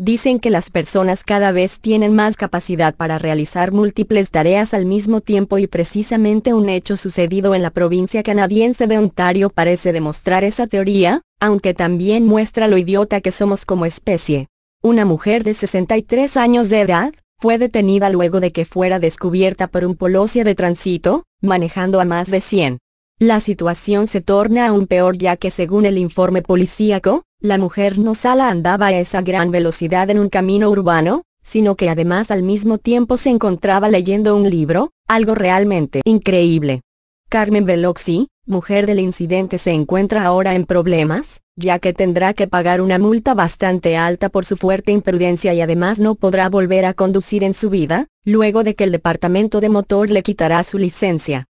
dicen que las personas cada vez tienen más capacidad para realizar múltiples tareas al mismo tiempo y precisamente un hecho sucedido en la provincia canadiense de Ontario parece demostrar esa teoría, aunque también muestra lo idiota que somos como especie. Una mujer de 63 años de edad, fue detenida luego de que fuera descubierta por un policía de tránsito, manejando a más de 100. La situación se torna aún peor ya que según el informe policíaco, la mujer no sala andaba a esa gran velocidad en un camino urbano, sino que además al mismo tiempo se encontraba leyendo un libro, algo realmente increíble. Carmen Veloxi, mujer del incidente se encuentra ahora en problemas, ya que tendrá que pagar una multa bastante alta por su fuerte imprudencia y además no podrá volver a conducir en su vida, luego de que el departamento de motor le quitará su licencia.